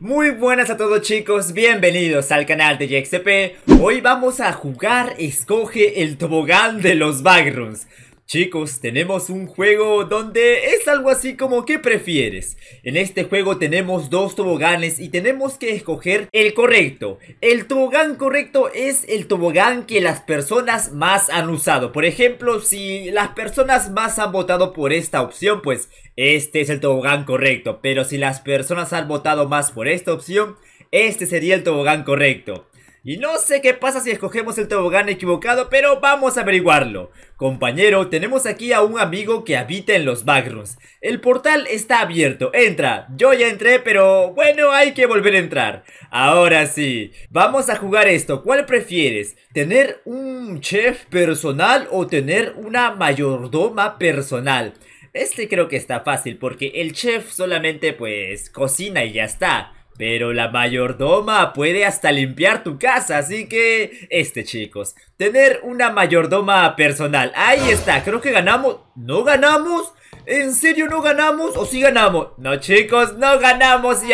Muy buenas a todos chicos, bienvenidos al canal de JXP Hoy vamos a jugar Escoge el tobogán de los backrooms Chicos, tenemos un juego donde es algo así como ¿qué prefieres? En este juego tenemos dos toboganes y tenemos que escoger el correcto. El tobogán correcto es el tobogán que las personas más han usado. Por ejemplo, si las personas más han votado por esta opción, pues este es el tobogán correcto. Pero si las personas han votado más por esta opción, este sería el tobogán correcto. Y no sé qué pasa si escogemos el tobogán equivocado, pero vamos a averiguarlo. Compañero, tenemos aquí a un amigo que habita en los backrooms. El portal está abierto, entra. Yo ya entré, pero bueno, hay que volver a entrar. Ahora sí, vamos a jugar esto. ¿Cuál prefieres? ¿Tener un chef personal o tener una mayordoma personal? Este creo que está fácil porque el chef solamente pues cocina y ya está. Pero la mayordoma puede hasta limpiar tu casa, así que... Este chicos, tener una mayordoma personal. Ahí está, creo que ganamos... ¿No ganamos? ¿En serio no ganamos o sí ganamos? No chicos, no ganamos y...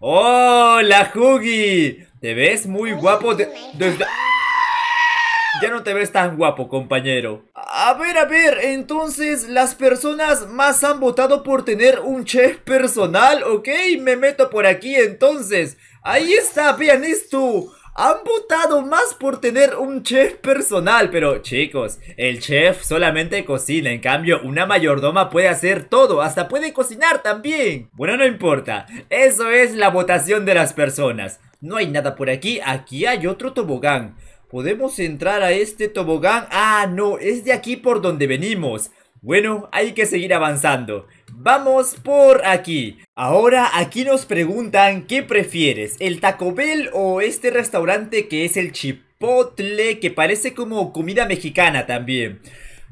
¡Hola, Jugi, Te ves muy guapo desde... Ya no te ves tan guapo, compañero. A ver, a ver, entonces las personas más han votado por tener un chef personal, ¿ok? Me meto por aquí entonces. Ahí está, vean esto. Han votado más por tener un chef personal, pero chicos, el chef solamente cocina, en cambio una mayordoma puede hacer todo, hasta puede cocinar también. Bueno, no importa, eso es la votación de las personas. No hay nada por aquí, aquí hay otro tobogán. ¿Podemos entrar a este tobogán? Ah, no, es de aquí por donde venimos. Bueno, hay que seguir avanzando. Vamos por aquí. Ahora aquí nos preguntan ¿qué prefieres? ¿El Taco Bell o este restaurante que es el Chipotle que parece como comida mexicana también?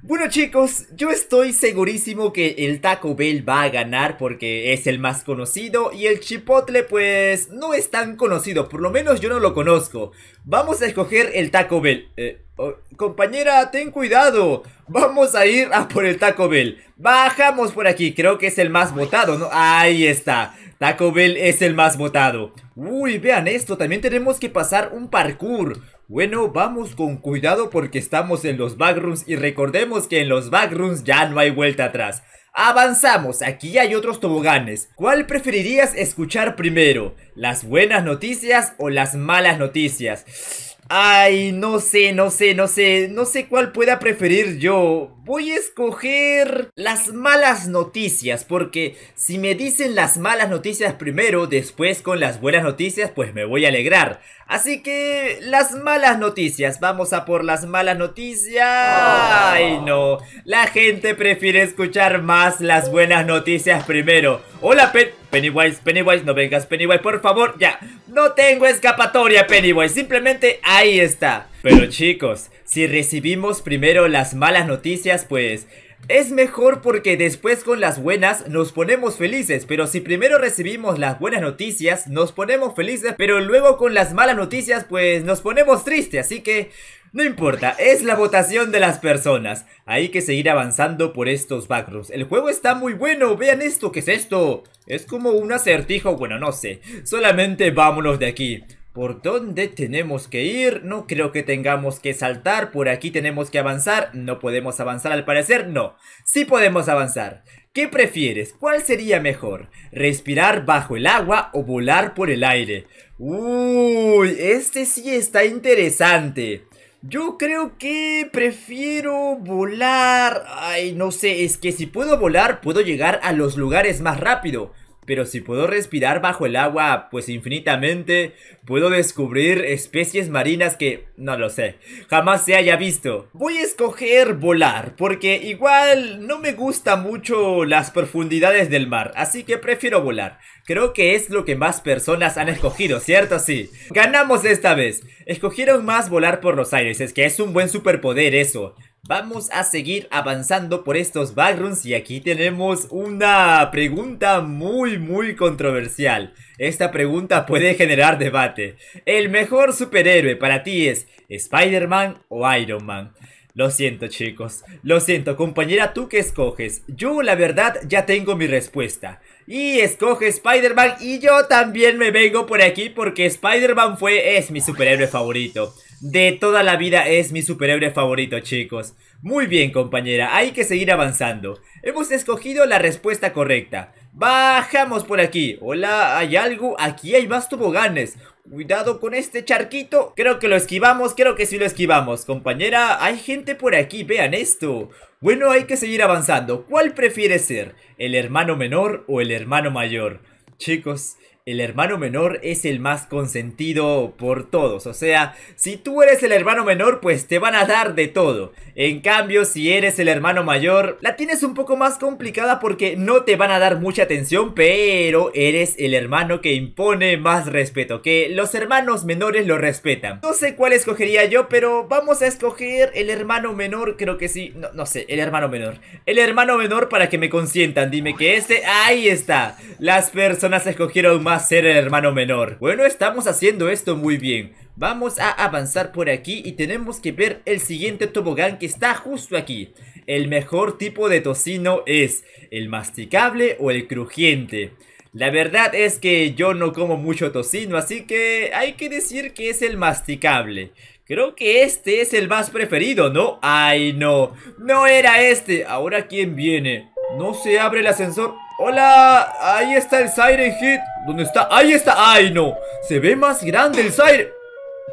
Bueno chicos, yo estoy segurísimo que el Taco Bell va a ganar porque es el más conocido y el Chipotle pues no es tan conocido, por lo menos yo no lo conozco. Vamos a escoger el Taco Bell. Eh, oh, compañera, ten cuidado, vamos a ir a por el Taco Bell. Bajamos por aquí, creo que es el más votado, ¿no? Ahí está, Taco Bell es el más votado. Uy, vean esto, también tenemos que pasar un parkour. Bueno, vamos con cuidado porque estamos en los backrooms y recordemos que en los backrooms ya no hay vuelta atrás. Avanzamos, aquí hay otros toboganes. ¿Cuál preferirías escuchar primero? ¿Las buenas noticias o las malas noticias? Ay, no sé, no sé, no sé, no sé cuál pueda preferir yo. Voy a escoger las malas noticias, porque si me dicen las malas noticias primero, después con las buenas noticias, pues me voy a alegrar. Así que las malas noticias, vamos a por las malas noticias. Ay, no, la gente prefiere escuchar más las buenas noticias primero. Hola, Pet... Pennywise, Pennywise, no vengas, Pennywise, por favor, ya. No tengo escapatoria, Pennywise, simplemente ahí está. Pero chicos, si recibimos primero las malas noticias, pues... Es mejor porque después con las buenas nos ponemos felices, pero si primero recibimos las buenas noticias nos ponemos felices, pero luego con las malas noticias pues nos ponemos tristes, así que no importa, es la votación de las personas. Hay que seguir avanzando por estos backrooms. El juego está muy bueno, vean esto, ¿qué es esto? Es como un acertijo, bueno, no sé. Solamente vámonos de aquí. ¿Por dónde tenemos que ir? No creo que tengamos que saltar. Por aquí tenemos que avanzar. No podemos avanzar al parecer. No, sí podemos avanzar. ¿Qué prefieres? ¿Cuál sería mejor? ¿Respirar bajo el agua o volar por el aire? Uy, este sí está interesante. Yo creo que prefiero volar... Ay, no sé, es que si puedo volar, puedo llegar a los lugares más rápido. Pero si puedo respirar bajo el agua, pues infinitamente, puedo descubrir especies marinas que, no lo sé, jamás se haya visto. Voy a escoger volar, porque igual no me gusta mucho las profundidades del mar, así que prefiero volar. Creo que es lo que más personas han escogido, ¿cierto? Sí. Ganamos esta vez. Escogieron más volar por los aires, es que es un buen superpoder eso. Vamos a seguir avanzando por estos backgrounds y aquí tenemos una pregunta muy muy controversial. Esta pregunta puede generar debate. ¿El mejor superhéroe para ti es Spider-Man o Iron Man? Lo siento chicos, lo siento compañera, ¿tú qué escoges? Yo la verdad ya tengo mi respuesta Y escoge Spider-Man y yo también me vengo por aquí porque Spider-Man fue, es mi superhéroe favorito de toda la vida es mi superhéroe favorito, chicos. Muy bien, compañera, hay que seguir avanzando. Hemos escogido la respuesta correcta. Bajamos por aquí. Hola, ¿hay algo? Aquí hay más toboganes. Cuidado con este charquito. Creo que lo esquivamos, creo que sí lo esquivamos. Compañera, hay gente por aquí, vean esto. Bueno, hay que seguir avanzando. ¿Cuál prefiere ser? ¿El hermano menor o el hermano mayor? Chicos, el hermano menor es el más consentido por todos. O sea, si tú eres el hermano menor, pues te van a dar de todo. En cambio, si eres el hermano mayor, la tienes un poco más complicada porque no te van a dar mucha atención, pero eres el hermano que impone más respeto, que los hermanos menores lo respetan. No sé cuál escogería yo, pero vamos a escoger el hermano menor, creo que sí. No, no sé, el hermano menor. El hermano menor para que me consientan. Dime que este... Ahí está. Las personas escogieron más ser el hermano menor. Bueno, estamos haciendo esto muy bien. Vamos a avanzar por aquí y tenemos que ver el siguiente tobogán que está justo aquí. El mejor tipo de tocino es el masticable o el crujiente. La verdad es que yo no como mucho tocino, así que hay que decir que es el masticable. Creo que este es el más preferido, ¿no? ¡Ay, no! ¡No era este! ¿Ahora quién viene? No se abre el ascensor. ¡Hola! ¡Ahí está el Siren Hit! ¿Dónde está? ¡Ahí está! ¡Ay, no! Se ve más grande el Siren...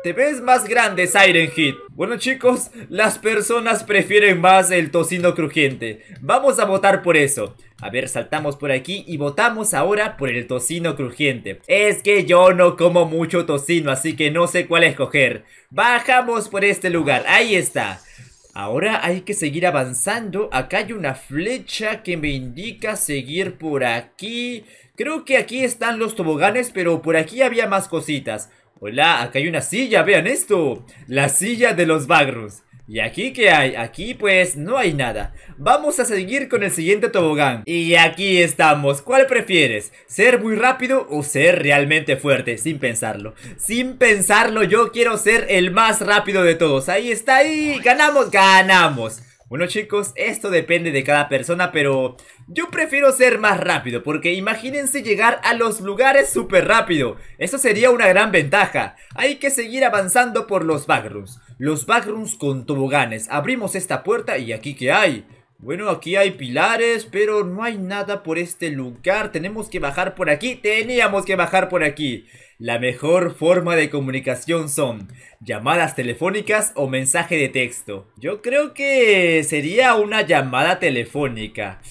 Te ves más grande, Siren Hit. Bueno, chicos, las personas prefieren más el tocino crujiente. Vamos a votar por eso. A ver, saltamos por aquí y votamos ahora por el tocino crujiente. Es que yo no como mucho tocino, así que no sé cuál escoger. Bajamos por este lugar. Ahí está. Ahora hay que seguir avanzando. Acá hay una flecha que me indica seguir por aquí. Creo que aquí están los toboganes, pero por aquí había más cositas. Hola, acá hay una silla, vean esto. La silla de los bagros. ¿Y aquí qué hay? Aquí pues no hay nada Vamos a seguir con el siguiente tobogán Y aquí estamos, ¿cuál prefieres? ¿Ser muy rápido o ser realmente fuerte? Sin pensarlo Sin pensarlo yo quiero ser el más rápido de todos Ahí está, ahí ganamos, ganamos bueno chicos, esto depende de cada persona, pero yo prefiero ser más rápido, porque imagínense llegar a los lugares súper rápido. Eso sería una gran ventaja. Hay que seguir avanzando por los backrooms. Los backrooms con toboganes. Abrimos esta puerta y aquí que hay. Bueno, aquí hay pilares, pero no hay nada por este lugar. Tenemos que bajar por aquí. Teníamos que bajar por aquí. La mejor forma de comunicación son llamadas telefónicas o mensaje de texto. Yo creo que sería una llamada telefónica.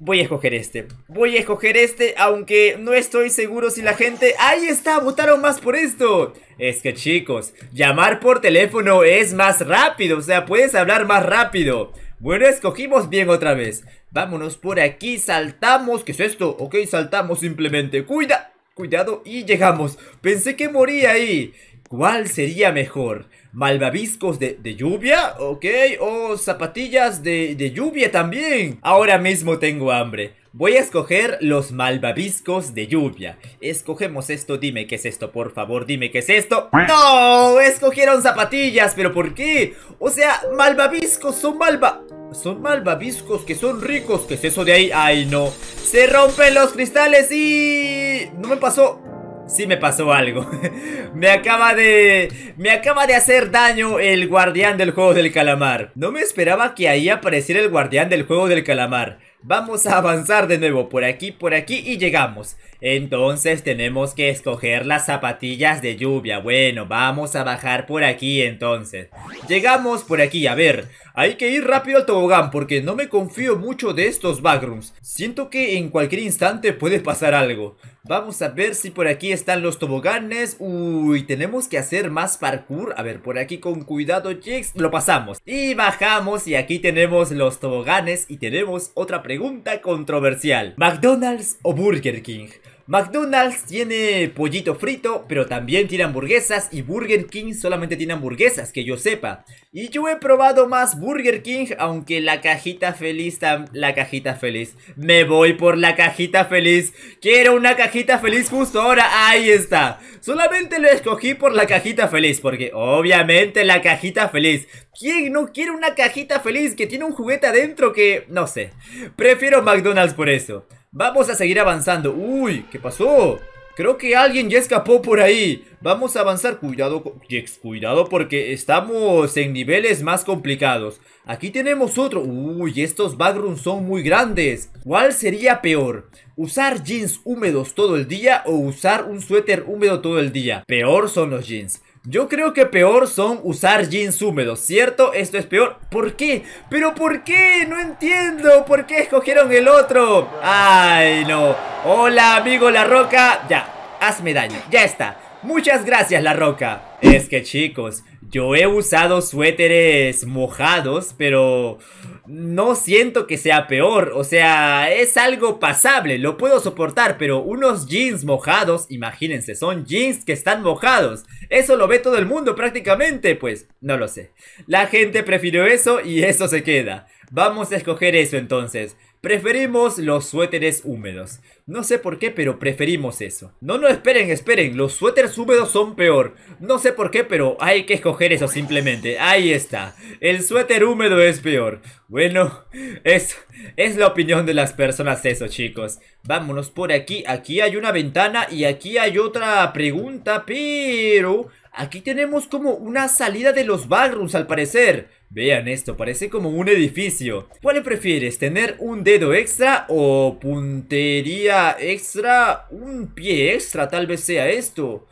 Voy a escoger este. Voy a escoger este, aunque no estoy seguro si la gente... ¡Ahí está! ¡Votaron más por esto! Es que chicos, llamar por teléfono es más rápido. O sea, puedes hablar más rápido. Bueno, escogimos bien otra vez. Vámonos por aquí, saltamos. ¿Qué es esto? Ok, saltamos simplemente. ¡Cuida! Cuidado y llegamos. Pensé que moría ahí. ¿Cuál sería mejor? ¿Malvaviscos de, de lluvia? Ok, o zapatillas de, de lluvia también. Ahora mismo tengo hambre. Voy a escoger los malvaviscos de lluvia. Escogemos esto, dime qué es esto, por favor, dime qué es esto. ¡No! Escogieron zapatillas, pero ¿por qué? O sea, malvaviscos son malva... Son malvaviscos que son ricos. ¿Qué es eso de ahí? ¡Ay, no! Se rompen los cristales y... No me pasó... Sí me pasó algo Me acaba de... Me acaba de hacer daño el guardián del juego del calamar No me esperaba que ahí apareciera el guardián del juego del calamar Vamos a avanzar de nuevo por aquí, por aquí y llegamos. Entonces tenemos que escoger las zapatillas de lluvia. Bueno, vamos a bajar por aquí entonces. Llegamos por aquí, a ver. Hay que ir rápido al tobogán porque no me confío mucho de estos backrooms. Siento que en cualquier instante puede pasar algo. Vamos a ver si por aquí están los toboganes. Uy, tenemos que hacer más parkour. A ver, por aquí con cuidado, chicos. Lo pasamos. Y bajamos y aquí tenemos los toboganes y tenemos otra pregunta controversial. ¿McDonald's o Burger King? McDonald's tiene pollito frito, pero también tiene hamburguesas y Burger King solamente tiene hamburguesas, que yo sepa. Y yo he probado más Burger King, aunque la cajita feliz, la cajita feliz. Me voy por la cajita feliz. Quiero una cajita feliz justo ahora. Ahí está. Solamente lo escogí por la cajita feliz, porque obviamente la cajita feliz. ¿Quién no quiere una cajita feliz que tiene un juguete adentro que... no sé. Prefiero McDonald's por eso. Vamos a seguir avanzando. Uy, ¿qué pasó? Creo que alguien ya escapó por ahí. Vamos a avanzar. Cuidado, Jex, cuidado porque estamos en niveles más complicados. Aquí tenemos otro. Uy, estos backrooms son muy grandes. ¿Cuál sería peor? ¿Usar jeans húmedos todo el día o usar un suéter húmedo todo el día? Peor son los jeans. Yo creo que peor son usar jeans húmedos, ¿cierto? Esto es peor. ¿Por qué? ¿Pero por qué? No entiendo. ¿Por qué escogieron el otro? Ay, no. Hola, amigo La Roca. Ya, hazme daño. Ya está. Muchas gracias, La Roca. Es que, chicos, yo he usado suéteres mojados, pero no siento que sea peor, o sea, es algo pasable, lo puedo soportar, pero unos jeans mojados, imagínense, son jeans que están mojados, eso lo ve todo el mundo prácticamente, pues no lo sé. La gente prefirió eso y eso se queda. Vamos a escoger eso entonces. Preferimos los suéteres húmedos. No sé por qué, pero preferimos eso. No, no, esperen, esperen. Los suéteres húmedos son peor. No sé por qué, pero hay que escoger eso simplemente. Ahí está. El suéter húmedo es peor. Bueno, es, es la opinión de las personas eso, chicos. Vámonos por aquí. Aquí hay una ventana y aquí hay otra pregunta, pero... Aquí tenemos como una salida de los ballrooms, al parecer. Vean esto, parece como un edificio ¿Cuál prefieres? ¿Tener un dedo extra o puntería extra? ¿Un pie extra tal vez sea esto?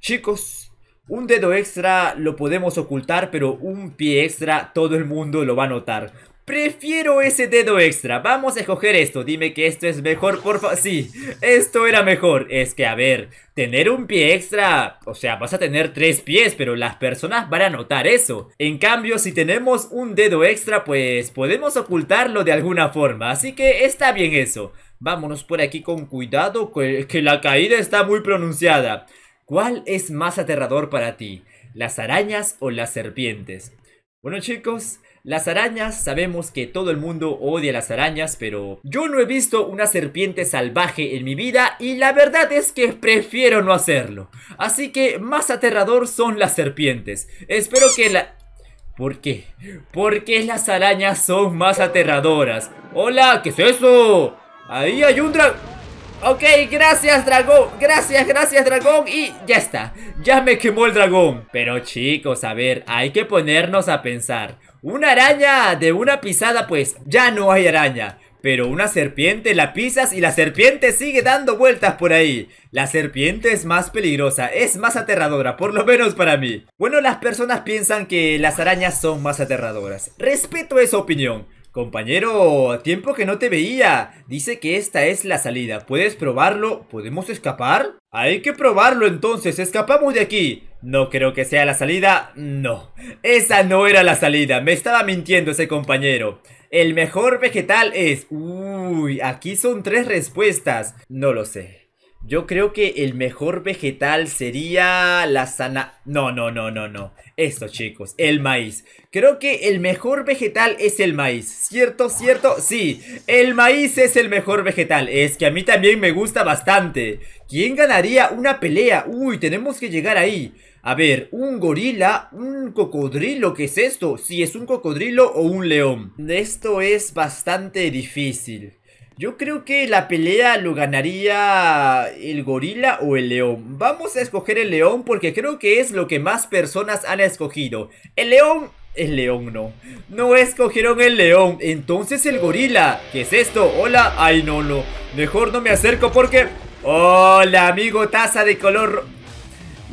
Chicos, un dedo extra lo podemos ocultar, pero un pie extra todo el mundo lo va a notar Prefiero ese dedo extra. Vamos a escoger esto. Dime que esto es mejor, por Sí, esto era mejor. Es que, a ver, tener un pie extra... O sea, vas a tener tres pies, pero las personas van a notar eso. En cambio, si tenemos un dedo extra, pues podemos ocultarlo de alguna forma. Así que está bien eso. Vámonos por aquí con cuidado, que, que la caída está muy pronunciada. ¿Cuál es más aterrador para ti? ¿Las arañas o las serpientes? Bueno chicos, las arañas, sabemos que todo el mundo odia las arañas, pero yo no he visto una serpiente salvaje en mi vida y la verdad es que prefiero no hacerlo. Así que más aterrador son las serpientes. Espero que la... ¿Por qué? Porque las arañas son más aterradoras. ¡Hola! ¿Qué es eso? Ahí hay un dragón. Ok, gracias dragón, gracias, gracias dragón y ya está, ya me quemó el dragón Pero chicos, a ver, hay que ponernos a pensar una araña de una pisada pues ya no hay araña. Pero una serpiente la pisas y la serpiente sigue dando vueltas por ahí. La serpiente es más peligrosa, es más aterradora, por lo menos para mí. Bueno, las personas piensan que las arañas son más aterradoras. Respeto esa opinión. Compañero, tiempo que no te veía. Dice que esta es la salida. ¿Puedes probarlo? ¿Podemos escapar? Hay que probarlo entonces, escapamos de aquí. No creo que sea la salida. No, esa no era la salida. Me estaba mintiendo ese compañero. El mejor vegetal es... Uy, aquí son tres respuestas. No lo sé. Yo creo que el mejor vegetal sería la sana... No, no, no, no, no. Esto, chicos, el maíz. Creo que el mejor vegetal es el maíz. ¿Cierto, cierto? Sí, el maíz es el mejor vegetal. Es que a mí también me gusta bastante. ¿Quién ganaría una pelea? Uy, tenemos que llegar ahí. A ver, un gorila, un cocodrilo, ¿qué es esto? Si es un cocodrilo o un león. Esto es bastante difícil. Yo creo que la pelea lo ganaría el gorila o el león. Vamos a escoger el león porque creo que es lo que más personas han escogido. El león... El león no. No escogieron el león. Entonces el gorila. ¿Qué es esto? Hola. Ay, no, no. Mejor no me acerco porque... Hola, amigo taza de color...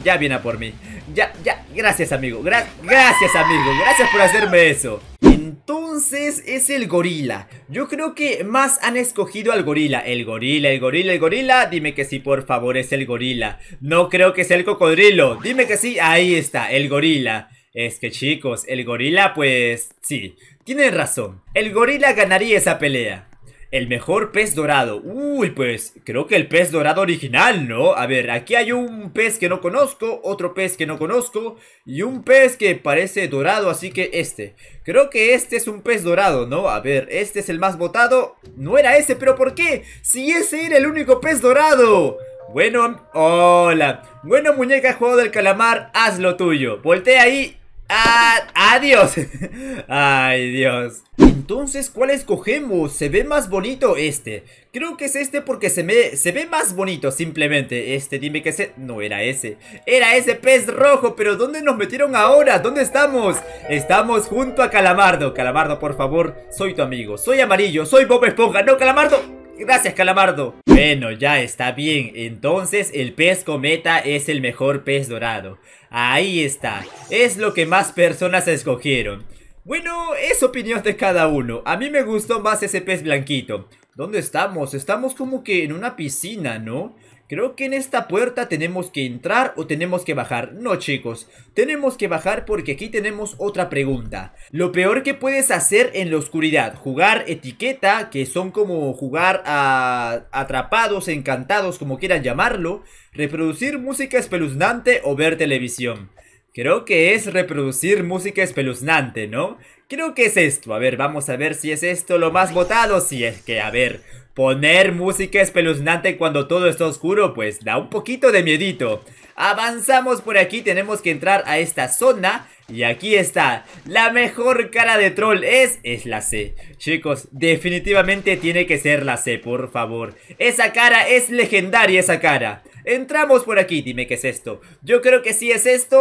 Ya viene a por mí ya, ya, gracias amigo, gracias amigo, gracias por hacerme eso. Entonces es el gorila. Yo creo que más han escogido al gorila. El gorila, el gorila, el gorila. Dime que sí, por favor, es el gorila. No creo que sea el cocodrilo. Dime que sí, ahí está, el gorila. Es que chicos, el gorila pues sí, tienen razón. El gorila ganaría esa pelea. El mejor pez dorado. Uy, pues creo que el pez dorado original, ¿no? A ver, aquí hay un pez que no conozco, otro pez que no conozco y un pez que parece dorado, así que este. Creo que este es un pez dorado, ¿no? A ver, este es el más votado. No era ese, pero ¿por qué? Si ese era el único pez dorado. Bueno, hola. Bueno, muñeca, juego del calamar, haz lo tuyo. Voltea ahí. Ah, adiós. Ay, Dios. Entonces, ¿cuál escogemos? Se ve más bonito este. Creo que es este porque se, me, se ve más bonito, simplemente. Este, dime que se... No, era ese. Era ese pez rojo, pero ¿dónde nos metieron ahora? ¿Dónde estamos? Estamos junto a Calamardo. Calamardo, por favor, soy tu amigo. Soy amarillo, soy Bob Esponja. No, Calamardo. Gracias, Calamardo. Bueno, ya está bien. Entonces, el pez cometa es el mejor pez dorado. Ahí está. Es lo que más personas escogieron. Bueno, es opinión de cada uno. A mí me gustó más ese pez blanquito. ¿Dónde estamos? Estamos como que en una piscina, ¿no? Creo que en esta puerta tenemos que entrar o tenemos que bajar. No, chicos. Tenemos que bajar porque aquí tenemos otra pregunta. Lo peor que puedes hacer en la oscuridad. Jugar etiqueta, que son como jugar a atrapados, encantados, como quieran llamarlo. Reproducir música espeluznante o ver televisión. Creo que es reproducir música espeluznante, ¿no? Creo que es esto. A ver, vamos a ver si es esto lo más votado. Si es que, a ver, poner música espeluznante cuando todo está oscuro, pues da un poquito de miedito. Avanzamos por aquí, tenemos que entrar a esta zona. Y aquí está, la mejor cara de troll es, es la C Chicos, definitivamente tiene que ser la C, por favor Esa cara es legendaria esa cara Entramos por aquí, dime qué es esto. Yo creo que sí es esto...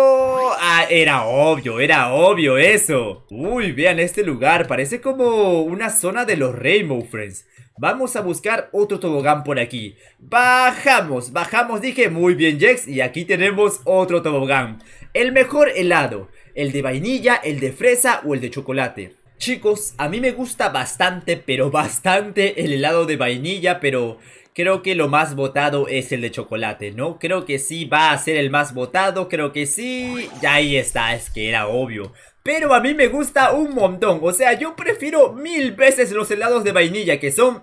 Ah, era obvio, era obvio eso. Uy, vean este lugar, parece como una zona de los Rainbow Friends. Vamos a buscar otro tobogán por aquí Bajamos, bajamos, dije Muy bien, Jex, y aquí tenemos otro tobogán El mejor helado El de vainilla, el de fresa o el de chocolate Chicos, a mí me gusta bastante, pero bastante el helado de vainilla Pero creo que lo más votado es el de chocolate, ¿no? Creo que sí va a ser el más votado, creo que sí. Ya ahí está, es que era obvio. Pero a mí me gusta un montón, o sea, yo prefiero mil veces los helados de vainilla que son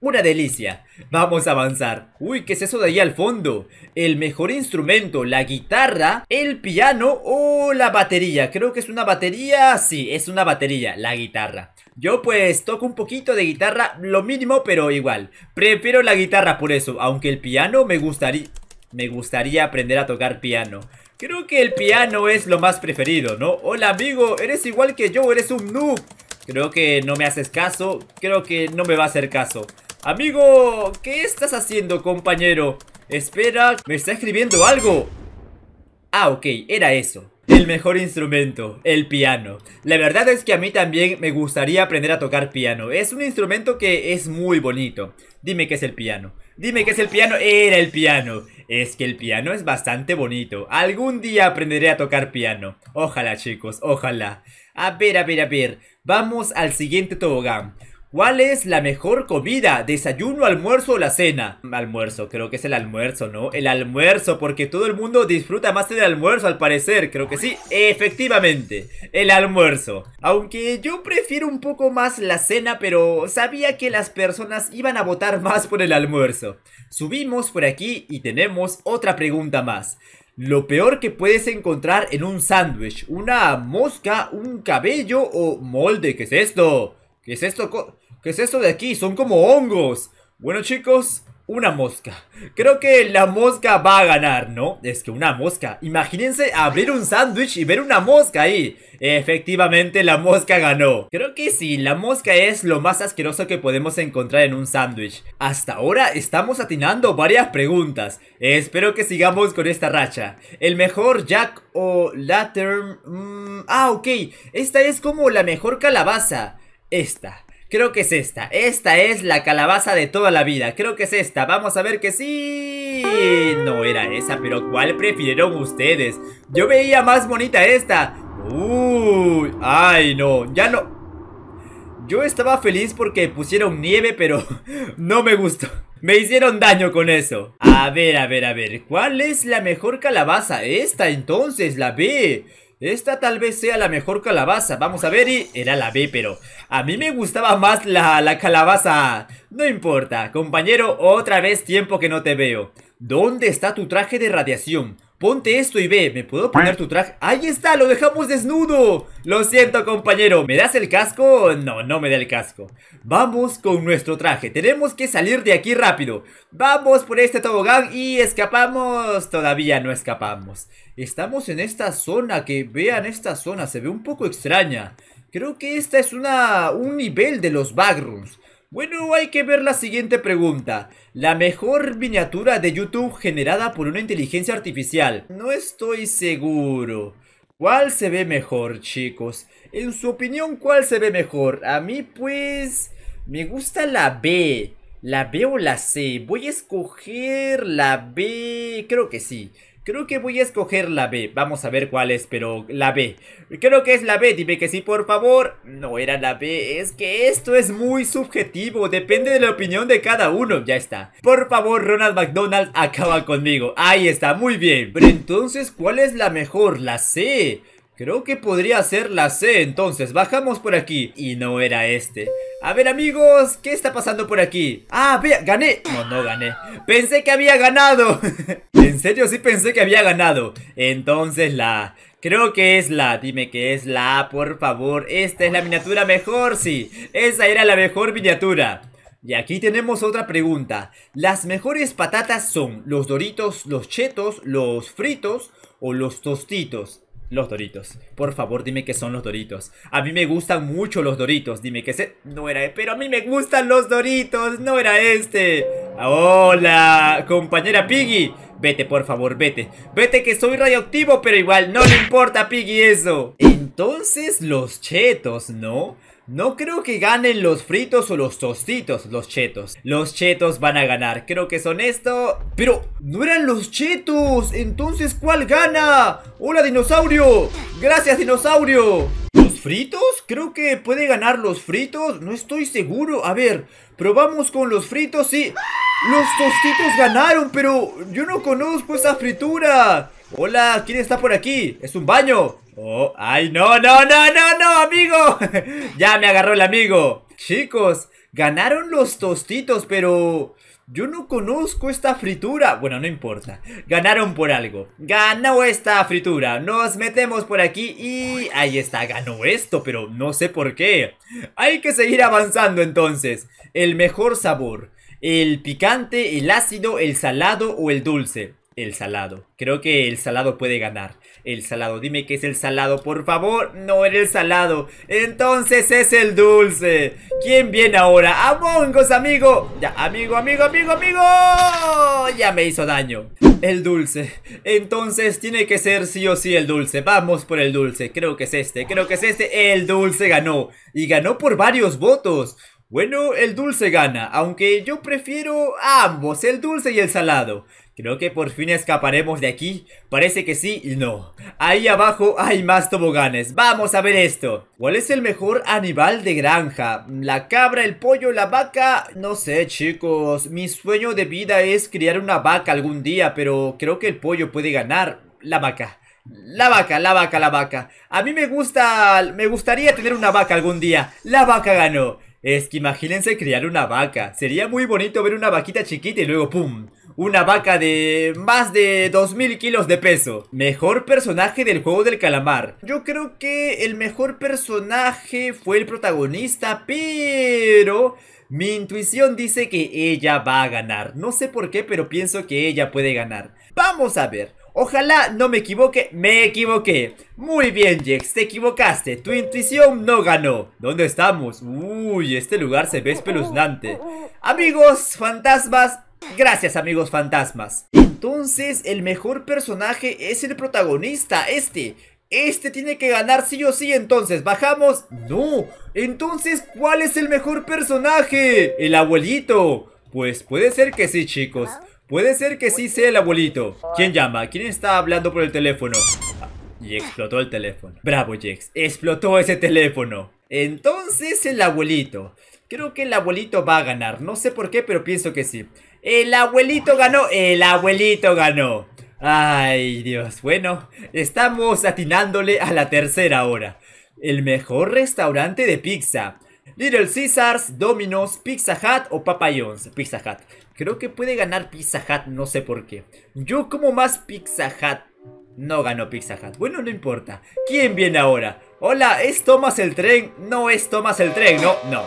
una delicia. Vamos a avanzar. Uy, ¿qué es eso de ahí al fondo? El mejor instrumento, la guitarra, el piano o la batería. Creo que es una batería. Sí, es una batería, la guitarra. Yo pues toco un poquito de guitarra, lo mínimo, pero igual. Prefiero la guitarra por eso, aunque el piano me gustaría... Me gustaría aprender a tocar piano. Creo que el piano es lo más preferido, ¿no? Hola amigo, eres igual que yo, eres un noob. Creo que no me haces caso, creo que no me va a hacer caso. Amigo, ¿qué estás haciendo, compañero? Espera, me está escribiendo algo. Ah, ok, era eso. El mejor instrumento, el piano. La verdad es que a mí también me gustaría aprender a tocar piano. Es un instrumento que es muy bonito. Dime qué es el piano. Dime qué es el piano. Era el piano. Es que el piano es bastante bonito. Algún día aprenderé a tocar piano. Ojalá, chicos, ojalá. A ver, a ver, a ver. Vamos al siguiente tobogán. ¿Cuál es la mejor comida? ¿Desayuno, almuerzo o la cena? Almuerzo, creo que es el almuerzo, ¿no? El almuerzo, porque todo el mundo disfruta más del almuerzo al parecer, creo que sí Efectivamente, el almuerzo Aunque yo prefiero un poco más la cena, pero sabía que las personas iban a votar más por el almuerzo Subimos por aquí y tenemos otra pregunta más lo peor que puedes encontrar en un sándwich, una mosca, un cabello o molde, ¿qué es esto? ¿Qué es esto? ¿Qué es esto de aquí? Son como hongos. Bueno, chicos, una mosca. Creo que la mosca va a ganar, ¿no? Es que una mosca. Imagínense abrir un sándwich y ver una mosca ahí. Efectivamente, la mosca ganó. Creo que sí, la mosca es lo más asqueroso que podemos encontrar en un sándwich. Hasta ahora estamos atinando varias preguntas. Espero que sigamos con esta racha. El mejor Jack o Latter... Mm, ah, ok. Esta es como la mejor calabaza. Esta. Creo que es esta. Esta es la calabaza de toda la vida. Creo que es esta. Vamos a ver que sí. No era esa, pero ¿cuál prefirieron ustedes? Yo veía más bonita esta. Uy, ay no, ya no. Yo estaba feliz porque pusieron nieve, pero no me gustó. Me hicieron daño con eso. A ver, a ver, a ver. ¿Cuál es la mejor calabaza? Esta entonces, la B. Esta tal vez sea la mejor calabaza. Vamos a ver y era la B, pero a mí me gustaba más la, la calabaza No importa, compañero, otra vez tiempo que no te veo. ¿Dónde está tu traje de radiación? Ponte esto y ve, ¿me puedo poner tu traje? ¡Ahí está! ¡Lo dejamos desnudo! Lo siento, compañero. ¿Me das el casco? No, no me da el casco. Vamos con nuestro traje. Tenemos que salir de aquí rápido. Vamos por este tobogán y escapamos. Todavía no escapamos. Estamos en esta zona, que vean esta zona, se ve un poco extraña. Creo que esta es una, un nivel de los backrooms. Bueno, hay que ver la siguiente pregunta. La mejor miniatura de YouTube generada por una inteligencia artificial. No estoy seguro. ¿Cuál se ve mejor, chicos? En su opinión, ¿cuál se ve mejor? A mí, pues... Me gusta la B. La B o la C. Voy a escoger la B... Creo que sí. Creo que voy a escoger la B. Vamos a ver cuál es, pero la B. Creo que es la B. Dime que sí, por favor. No era la B. Es que esto es muy subjetivo. Depende de la opinión de cada uno. Ya está. Por favor, Ronald McDonald, acaba conmigo. Ahí está. Muy bien. Pero entonces, ¿cuál es la mejor? La C. Creo que podría ser la C entonces, bajamos por aquí Y no era este A ver amigos, ¿qué está pasando por aquí? Ah, vea, gané No, no gané Pensé que había ganado En serio, sí pensé que había ganado Entonces la Creo que es la, dime que es la por favor Esta es la miniatura mejor, sí Esa era la mejor miniatura y aquí tenemos otra pregunta. ¿Las mejores patatas son los doritos, los chetos, los fritos o los tostitos? Los Doritos. Por favor, dime que son los Doritos. A mí me gustan mucho los Doritos. Dime que se... No era... Pero a mí me gustan los Doritos. No era este. Hola, compañera Piggy. Vete, por favor, vete. Vete que soy radioactivo, pero igual no le importa a Piggy eso. Entonces los chetos, ¿no? No creo que ganen los fritos o los tostitos, los chetos. Los chetos van a ganar, creo que son esto. Pero no eran los chetos, entonces ¿cuál gana? Hola dinosaurio, gracias dinosaurio. ¿Los fritos? Creo que puede ganar los fritos, no estoy seguro. A ver, probamos con los fritos y... Los tostitos ganaron, pero yo no conozco esa fritura. Hola, ¿quién está por aquí? Es un baño. Oh, ay, no, no, no, no, no, amigo. ya me agarró el amigo. Chicos, ganaron los tostitos, pero yo no conozco esta fritura. Bueno, no importa. Ganaron por algo. Ganó esta fritura. Nos metemos por aquí y... Ahí está, ganó esto, pero no sé por qué. Hay que seguir avanzando entonces. El mejor sabor. El picante, el ácido, el salado o el dulce. El salado. Creo que el salado puede ganar. El salado, dime que es el salado, por favor. No era el salado. Entonces es el dulce. ¿Quién viene ahora? A Us, amigo. Ya, amigo, amigo, amigo, amigo. Ya me hizo daño. El dulce. Entonces tiene que ser sí o sí el dulce. Vamos por el dulce. Creo que es este. Creo que es este. El dulce ganó. Y ganó por varios votos. Bueno, el dulce gana, aunque yo prefiero ambos, el dulce y el salado. Creo que por fin escaparemos de aquí. Parece que sí y no. Ahí abajo hay más toboganes. ¡Vamos a ver esto! ¿Cuál es el mejor animal de granja? ¿La cabra, el pollo, la vaca? No sé, chicos. Mi sueño de vida es criar una vaca algún día, pero creo que el pollo puede ganar. La vaca. La vaca, la vaca, la vaca. A mí me gusta... Me gustaría tener una vaca algún día. La vaca ganó. Es que imagínense criar una vaca. Sería muy bonito ver una vaquita chiquita y luego ¡pum! una vaca de más de 2000 kilos de peso. Mejor personaje del juego del calamar. Yo creo que el mejor personaje fue el protagonista, pero... Mi intuición dice que ella va a ganar. No sé por qué, pero pienso que ella puede ganar. Vamos a ver. Ojalá no me equivoque. Me equivoqué. Muy bien, Jex. Te equivocaste. Tu intuición no ganó. ¿Dónde estamos? Uy, este lugar se ve espeluznante. Amigos, fantasmas, Gracias amigos fantasmas. Entonces el mejor personaje es el protagonista, este. Este tiene que ganar sí o sí entonces, ¿bajamos? No, entonces ¿cuál es el mejor personaje? El abuelito. Pues puede ser que sí chicos, puede ser que sí sea el abuelito. ¿Quién llama? ¿Quién está hablando por el teléfono? y explotó el teléfono. Bravo Jex, explotó ese teléfono. Entonces el abuelito. Creo que el abuelito va a ganar, no sé por qué pero pienso que sí. El abuelito ganó, el abuelito ganó. Ay, Dios. Bueno, estamos atinándole a la tercera hora. El mejor restaurante de pizza. Little Caesars, Domino's, Pizza Hut o Papa Pizza Hut. Creo que puede ganar Pizza Hut, no sé por qué. Yo como más Pizza Hut. No ganó Pizza Hut. Bueno, no importa. ¿Quién viene ahora? Hola, ¿es Thomas el tren? No es Thomas el tren, no, no.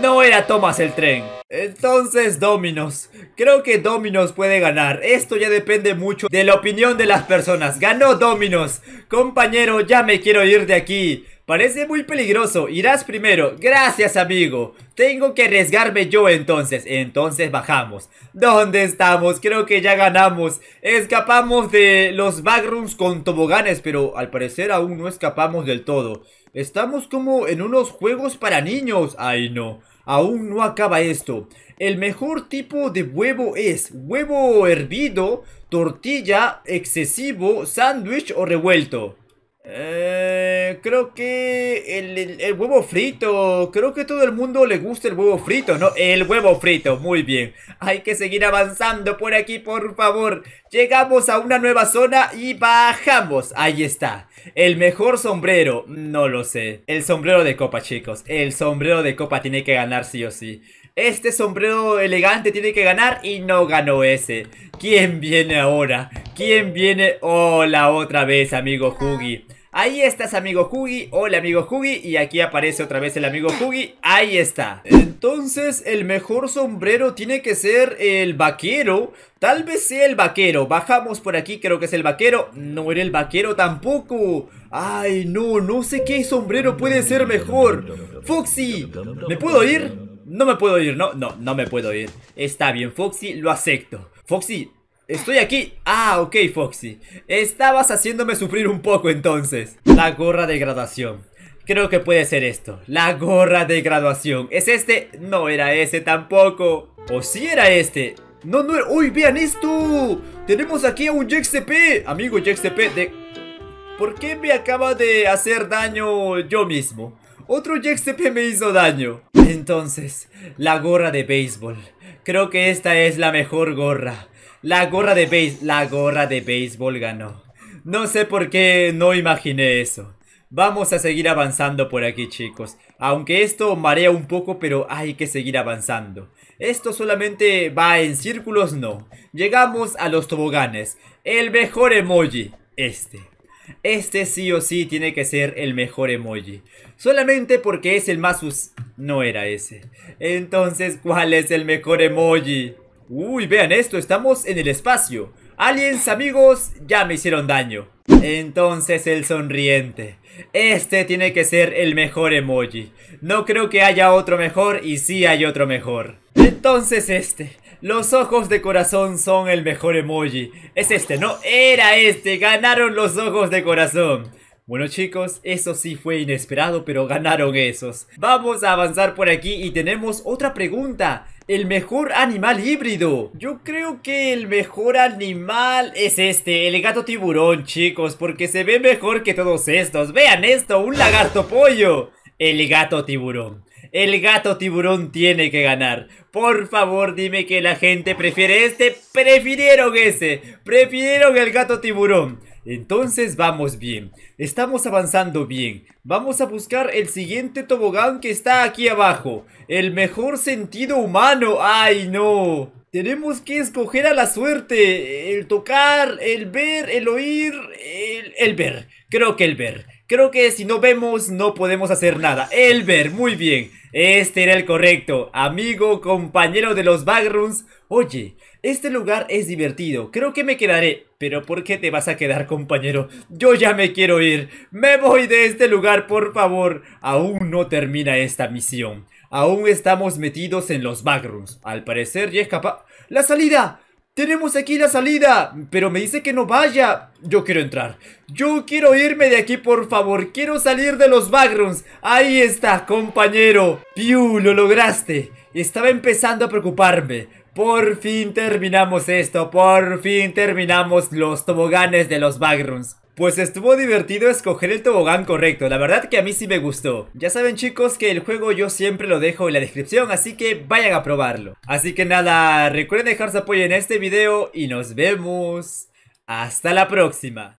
No era Thomas el tren. Entonces Dominos. Creo que Dominos puede ganar. Esto ya depende mucho de la opinión de las personas. Ganó Dominos. Compañero, ya me quiero ir de aquí. Parece muy peligroso, irás primero. Gracias, amigo. Tengo que arriesgarme yo entonces. Entonces bajamos. ¿Dónde estamos? Creo que ya ganamos. Escapamos de los backrooms con toboganes, pero al parecer aún no escapamos del todo. Estamos como en unos juegos para niños. Ay, no. Aún no acaba esto. El mejor tipo de huevo es huevo hervido, tortilla, excesivo, sándwich o revuelto. Eh, creo que el, huevo frito. Creo que todo el mundo le gusta el huevo frito, ¿no? El huevo frito, muy bien. Hay que seguir avanzando por aquí, por favor. Llegamos a una nueva zona y bajamos. Ahí está. El mejor sombrero. No lo sé. El sombrero de copa, chicos. El sombrero de copa tiene que ganar sí o sí. Este sombrero elegante tiene que ganar y no ganó ese. ¿Quién viene ahora? ¿Quién viene? Hola otra vez, amigo Huggy Ahí estás, amigo Huggy, Hola, amigo Huggy Y aquí aparece otra vez el amigo Huggy Ahí está. Entonces, el mejor sombrero tiene que ser el vaquero. Tal vez sea el vaquero. Bajamos por aquí, creo que es el vaquero. No era el vaquero tampoco. Ay, no, no sé qué sombrero puede ser mejor. Foxy, ¿me puedo ir? No me puedo ir, no, no, no me puedo ir. Está bien, Foxy, lo acepto. Foxy, Estoy aquí. Ah, ok, Foxy. Estabas haciéndome sufrir un poco entonces. La gorra de graduación. Creo que puede ser esto. La gorra de graduación. ¿Es este? No era ese tampoco. ¿O sí era este? No, no ¡Uy, vean esto! Tenemos aquí a un Jack Amigo Jack de... ¿Por qué me acaba de hacer daño yo mismo? Otro Jack me hizo daño. Entonces, la gorra de béisbol. Creo que esta es la mejor gorra. La gorra de béisbol. La gorra de béisbol ganó. No sé por qué no imaginé eso. Vamos a seguir avanzando por aquí, chicos. Aunque esto marea un poco, pero hay que seguir avanzando. Esto solamente va en círculos, no. Llegamos a los toboganes. El mejor emoji, este. Este sí o sí tiene que ser el mejor emoji. Solamente porque es el más us... No era ese. Entonces, ¿cuál es el mejor emoji? Uy, vean esto, estamos en el espacio. Aliens, amigos, ya me hicieron daño. Entonces el sonriente. Este tiene que ser el mejor emoji. No creo que haya otro mejor y sí hay otro mejor. Entonces este. Los ojos de corazón son el mejor emoji. Es este, no era este. Ganaron los ojos de corazón. Bueno chicos, eso sí fue inesperado, pero ganaron esos. Vamos a avanzar por aquí y tenemos otra pregunta. El mejor animal híbrido. Yo creo que el mejor animal es este, el gato tiburón, chicos, porque se ve mejor que todos estos. Vean esto, un lagarto pollo. El gato tiburón. El gato tiburón tiene que ganar. Por favor, dime que la gente prefiere este. Prefirieron ese. Prefirieron el gato tiburón. Entonces vamos bien. Estamos avanzando bien. Vamos a buscar el siguiente tobogán que está aquí abajo. El mejor sentido humano. ¡Ay, no! Tenemos que escoger a la suerte. El tocar, el ver, el oír, el, el ver. Creo que el ver. Creo que si no vemos no podemos hacer nada. El ver, muy bien. Este era el correcto, amigo, compañero de los backrooms. Oye, este lugar es divertido, creo que me quedaré. Pero ¿por qué te vas a quedar, compañero? Yo ya me quiero ir. Me voy de este lugar, por favor. Aún no termina esta misión. Aún estamos metidos en los backrooms. Al parecer ya es capaz... ¡La salida! Tenemos aquí la salida, pero me dice que no vaya. Yo quiero entrar. Yo quiero irme de aquí, por favor. Quiero salir de los backrooms. Ahí está, compañero. Piu, lo lograste. Estaba empezando a preocuparme. Por fin terminamos esto. Por fin terminamos los toboganes de los backrooms. Pues estuvo divertido escoger el tobogán correcto, la verdad que a mí sí me gustó. Ya saben chicos que el juego yo siempre lo dejo en la descripción, así que vayan a probarlo. Así que nada, recuerden dejar su apoyo en este video y nos vemos hasta la próxima.